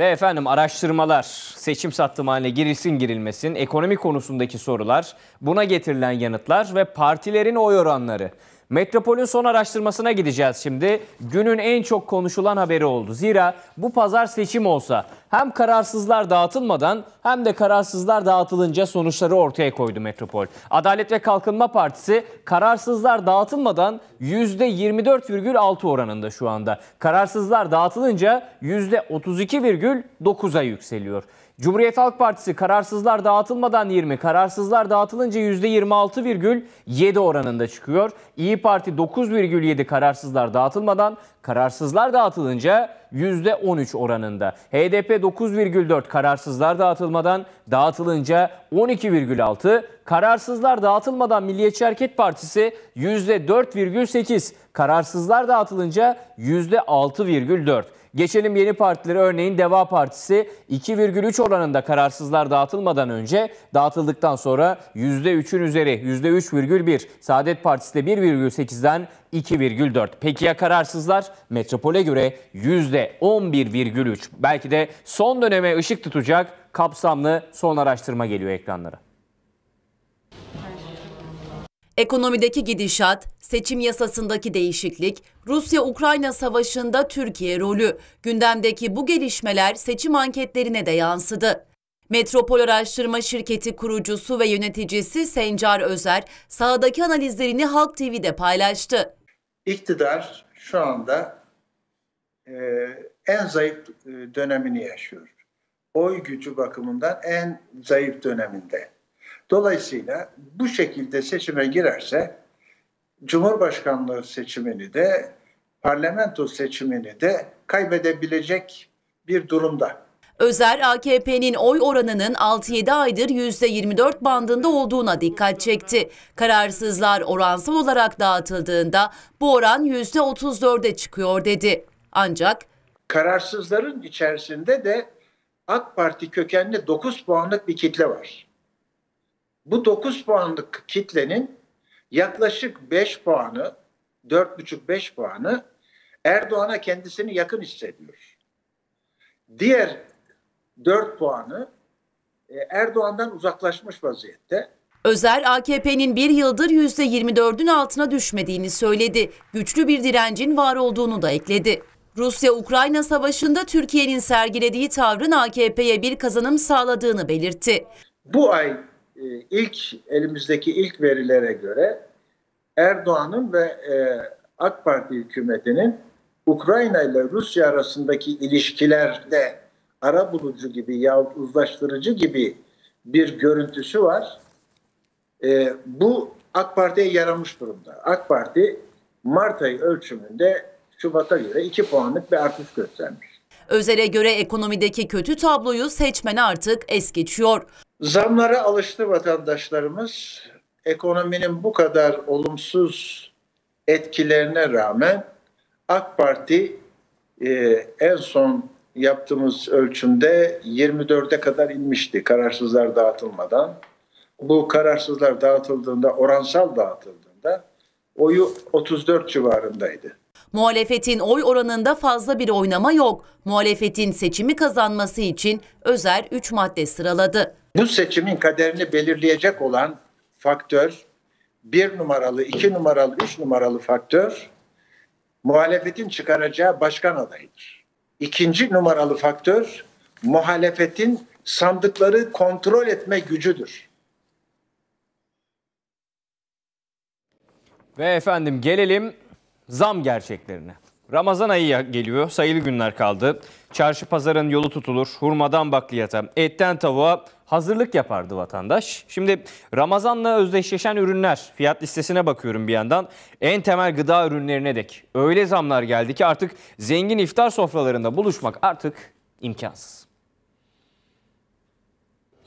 Ve efendim araştırmalar, seçim sattım haline girilsin girilmesin, ekonomi konusundaki sorular, buna getirilen yanıtlar ve partilerin oy oranları. Metropol'ün son araştırmasına gideceğiz şimdi. Günün en çok konuşulan haberi oldu. Zira bu pazar seçim olsa hem kararsızlar dağıtılmadan hem de kararsızlar dağıtılınca sonuçları ortaya koydu Metropol. Adalet ve Kalkınma Partisi kararsızlar dağıtılmadan %24,6 oranında şu anda. Kararsızlar dağıtılınca %32,9'a yükseliyor. Cumhuriyet Halk Partisi kararsızlar dağıtılmadan 20, kararsızlar dağıtılınca %26,7 oranında çıkıyor. İyi Parti 9,7 kararsızlar dağıtılmadan, kararsızlar dağıtılınca %13 oranında. HDP 9,4 kararsızlar dağıtılmadan, dağıtılınca 12,6. Kararsızlar dağıtılmadan Milliyetçi Hareket Partisi %4,8, kararsızlar dağıtılınca %6,4. Geçelim yeni partilere. örneğin Deva Partisi 2,3 oranında kararsızlar dağıtılmadan önce dağıtıldıktan sonra %3'ün üzeri %3,1 Saadet Partisi de 1,8'den 2,4. Peki ya kararsızlar? Metropole göre %11,3. Belki de son döneme ışık tutacak kapsamlı son araştırma geliyor ekranlara. Ekonomideki gidişat, seçim yasasındaki değişiklik, Rusya-Ukrayna savaşında Türkiye rolü. Gündemdeki bu gelişmeler seçim anketlerine de yansıdı. Metropol Araştırma Şirketi kurucusu ve yöneticisi Sencar Özer sahadaki analizlerini Halk TV'de paylaştı. İktidar şu anda e, en zayıf e, dönemini yaşıyor. Oy gücü bakımından en zayıf döneminde. Dolayısıyla bu şekilde seçime girerse Cumhurbaşkanlığı seçimini de parlamento seçimini de kaybedebilecek bir durumda. Özer AKP'nin oy oranının 6-7 aydır %24 bandında olduğuna dikkat çekti. Kararsızlar oransal olarak dağıtıldığında bu oran %34'e çıkıyor dedi. Ancak kararsızların içerisinde de AK Parti kökenli 9 puanlık bir kitle var. Bu 9 puanlık kitlenin yaklaşık 5 puanı, 4,5-5 puanı Erdoğan'a kendisini yakın hissediyor. Diğer 4 puanı e, Erdoğan'dan uzaklaşmış vaziyette. Özel AKP'nin bir yıldır %24'ün altına düşmediğini söyledi. Güçlü bir direncin var olduğunu da ekledi. Rusya-Ukrayna savaşında Türkiye'nin sergilediği tavrın AKP'ye bir kazanım sağladığını belirtti. Bu ay e, ilk elimizdeki ilk verilere göre Erdoğan'ın ve e, AK Parti hükümetinin Ukrayna ile Rusya arasındaki ilişkilerde ara bulucu gibi yahut uzlaştırıcı gibi bir görüntüsü var. E, bu AK Parti'ye yaramış durumda. AK Parti Mart ayı ölçümünde Şubat'a göre 2 puanlık bir artış göstermiş. Özel'e göre ekonomideki kötü tabloyu seçmen artık es geçiyor. Zamlara alıştı vatandaşlarımız. Ekonominin bu kadar olumsuz etkilerine rağmen AK Parti e, en son yaptığımız ölçümde 24'e kadar inmişti kararsızlar dağıtılmadan. Bu kararsızlar dağıtıldığında, oransal dağıtıldığında oyu 34 civarındaydı. Muhalefetin oy oranında fazla bir oynama yok. Muhalefetin seçimi kazanması için özel 3 madde sıraladı. Bu seçimin kaderini belirleyecek olan faktör bir numaralı, iki numaralı, üç numaralı faktör muhalefetin çıkaracağı başkan adayıdır. İkinci numaralı faktör muhalefetin sandıkları kontrol etme gücüdür. Ve efendim gelelim zam gerçeklerine. Ramazan ayı geliyor, sayılı günler kaldı. Çarşı pazarın yolu tutulur, hurmadan bakliyata, etten tavuğa hazırlık yapardı vatandaş. Şimdi Ramazan'la özdeşleşen ürünler fiyat listesine bakıyorum bir yandan. En temel gıda ürünlerine dek öyle zamlar geldi ki artık zengin iftar sofralarında buluşmak artık imkansız.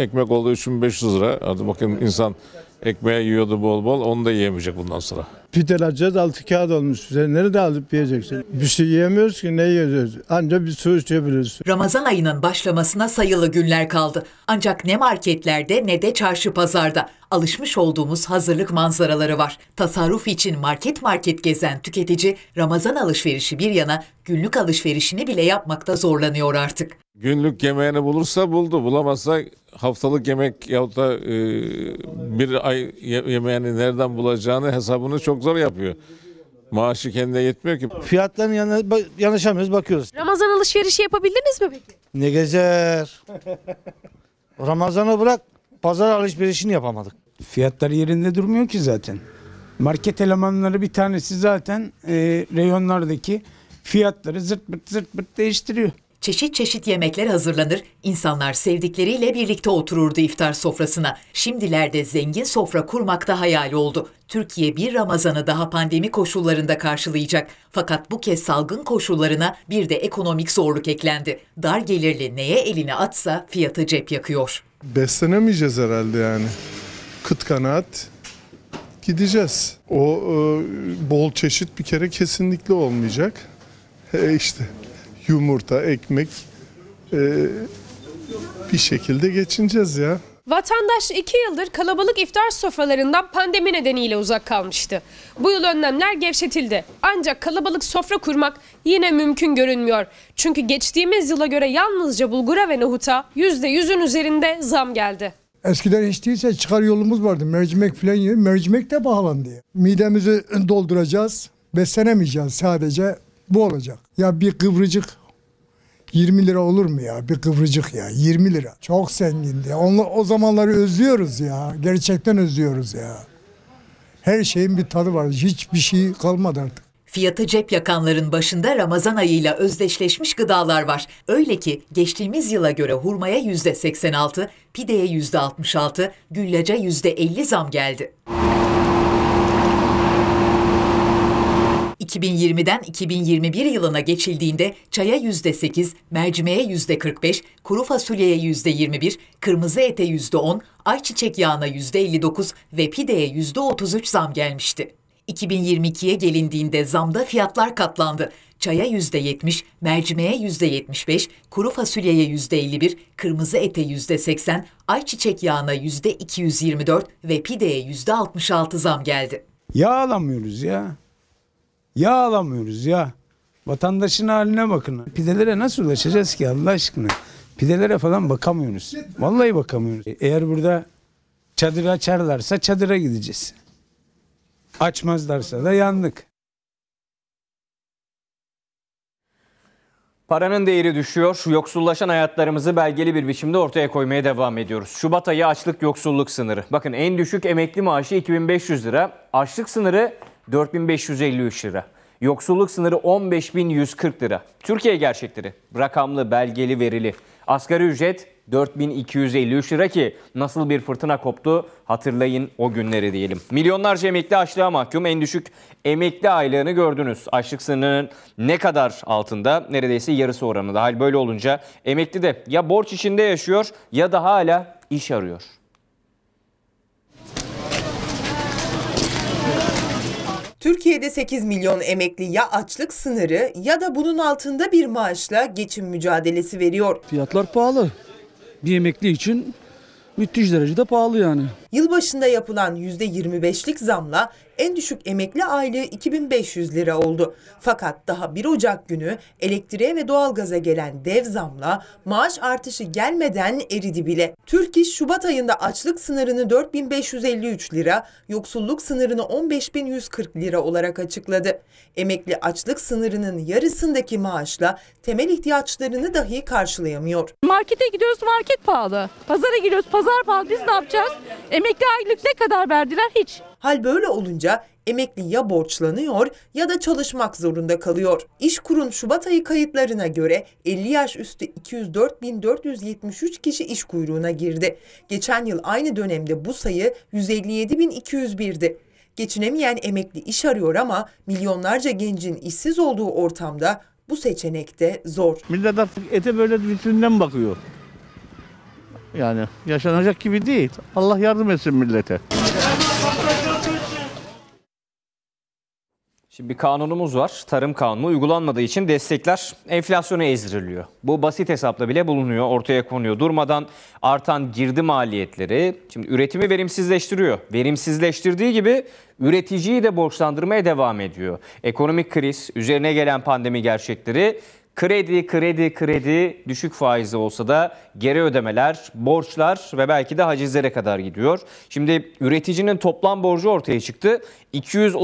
Ekmek oldu 3500 lira. Hadi bakın insan ekmeğe yiyordu bol bol onu da yiyemeyecek bundan sonra. Pidel alacağız altı kağıt olmuş. Sen nerede alıp yiyeceksin? Bir şey yiyemiyoruz ki ne yiyeceğiz? Ancak bir su içebiliriz. Ramazan ayının başlamasına sayılı günler kaldı. Ancak ne marketlerde ne de çarşı pazarda alışmış olduğumuz hazırlık manzaraları var. Tasarruf için market market gezen tüketici Ramazan alışverişi bir yana günlük alışverişini bile yapmakta zorlanıyor artık. Günlük yemeğini bulursa buldu, bulamazsa haftalık yemek yahut da e, bir ay yemeğini nereden bulacağını hesabını çok zor yapıyor. Maaşı kendine yetmiyor ki. Fiyatların yanına ba- yanaşamıyoruz bakıyoruz. Ramazan alışverişi yapabildiniz mi peki? Ne gezer. Ramazan'ı bırak pazar alışverişini yapamadık. Fiyatlar yerinde durmuyor ki zaten. Market elemanları bir tanesi zaten e, reyonlardaki fiyatları zırt pırt zırt pırt değiştiriyor. Çeşit çeşit yemekler hazırlanır, insanlar sevdikleriyle birlikte otururdu iftar sofrasına. Şimdilerde zengin sofra kurmak da hayal oldu. Türkiye bir Ramazan'ı daha pandemi koşullarında karşılayacak. Fakat bu kez salgın koşullarına bir de ekonomik zorluk eklendi. Dar gelirli neye elini atsa fiyatı cep yakıyor. Beslenemeyeceğiz herhalde yani. Kıt kanaat gideceğiz. O e, bol çeşit bir kere kesinlikle olmayacak. E işte yumurta, ekmek e, bir şekilde geçineceğiz ya. Vatandaş iki yıldır kalabalık iftar sofralarından pandemi nedeniyle uzak kalmıştı. Bu yıl önlemler gevşetildi. Ancak kalabalık sofra kurmak yine mümkün görünmüyor. Çünkü geçtiğimiz yıla göre yalnızca bulgura ve nohuta %100'ün üzerinde zam geldi. Eskiden hiç değilse çıkar yolumuz vardı. Mercimek falan yiyor. Mercimek de pahalandı. Midemizi dolduracağız. Beslenemeyeceğiz sadece. Bu olacak. Ya bir kıvırcık 20 lira olur mu ya bir kıvırcık ya 20 lira. Çok zengindi. Onu, o zamanları özlüyoruz ya. Gerçekten özlüyoruz ya. Her şeyin bir tadı var. Hiçbir şey kalmadı artık. Fiyatı cep yakanların başında Ramazan ayıyla özdeşleşmiş gıdalar var. Öyle ki geçtiğimiz yıla göre hurmaya %86, pideye %66, güllaca %50 zam geldi. 2020'den 2021 yılına geçildiğinde çaya %8, mercimeğe %45, kuru fasulyeye %21, kırmızı ete %10, ayçiçek yağına %59 ve pideye %33 zam gelmişti. 2022'ye gelindiğinde zamda fiyatlar katlandı. Çaya %70, mercimeğe %75, kuru fasulyeye %51, kırmızı ete %80, ayçiçek yağına %224 ve pideye %66 zam geldi. Yağ alamıyoruz ya. Yağ alamıyoruz ya. Vatandaşın haline bakın. Pidelere nasıl ulaşacağız ki Allah aşkına? Pidelere falan bakamıyoruz. Vallahi bakamıyoruz. E, eğer burada çadır açarlarsa çadıra gideceğiz. Açmazlarsa da yandık. Paranın değeri düşüyor. Yoksullaşan hayatlarımızı belgeli bir biçimde ortaya koymaya devam ediyoruz. Şubat ayı açlık yoksulluk sınırı. Bakın en düşük emekli maaşı 2500 lira. Açlık sınırı 4553 lira. Yoksulluk sınırı 15.140 lira. Türkiye gerçekleri rakamlı, belgeli, verili. Asgari ücret 4253 lira ki nasıl bir fırtına koptu hatırlayın o günleri diyelim. Milyonlarca emekli açlığa mahkum en düşük emekli aylığını gördünüz. Açlık sınırının ne kadar altında neredeyse yarısı oranında. Hal böyle olunca emekli de ya borç içinde yaşıyor ya da hala iş arıyor. Türkiye'de 8 milyon emekli ya açlık sınırı ya da bunun altında bir maaşla geçim mücadelesi veriyor. Fiyatlar pahalı. Bir emekli için müthiş derecede pahalı yani. Yılbaşında yapılan %25'lik zamla en düşük emekli aylığı 2500 lira oldu. Fakat daha 1 Ocak günü elektriğe ve doğalgaza gelen dev zamla maaş artışı gelmeden eridi bile. Türk İş Şubat ayında açlık sınırını 4553 lira, yoksulluk sınırını 15140 lira olarak açıkladı. Emekli açlık sınırının yarısındaki maaşla temel ihtiyaçlarını dahi karşılayamıyor. Markete gidiyoruz market pahalı. Pazara gidiyoruz, pazar pahalı. Biz ne yapacağız? E Emekli aylık ne kadar verdiler hiç. Hal böyle olunca emekli ya borçlanıyor ya da çalışmak zorunda kalıyor. İşkur'un Şubat ayı kayıtlarına göre 50 yaş üstü 204.473 kişi iş kuyruğuna girdi. Geçen yıl aynı dönemde bu sayı 157.201'di. Geçinemeyen emekli iş arıyor ama milyonlarca gencin işsiz olduğu ortamda bu seçenek de zor. Millet artık ete böyle bütünden bakıyor. Yani yaşanacak gibi değil. Allah yardım etsin millete. Şimdi bir kanunumuz var. Tarım kanunu uygulanmadığı için destekler enflasyona ezdiriliyor. Bu basit hesapla bile bulunuyor, ortaya konuyor. Durmadan artan girdi maliyetleri şimdi üretimi verimsizleştiriyor. Verimsizleştirdiği gibi üreticiyi de borçlandırmaya devam ediyor. Ekonomik kriz, üzerine gelen pandemi gerçekleri Kredi, kredi, kredi düşük faizli olsa da geri ödemeler, borçlar ve belki de hacizlere kadar gidiyor. Şimdi üreticinin toplam borcu ortaya çıktı. 230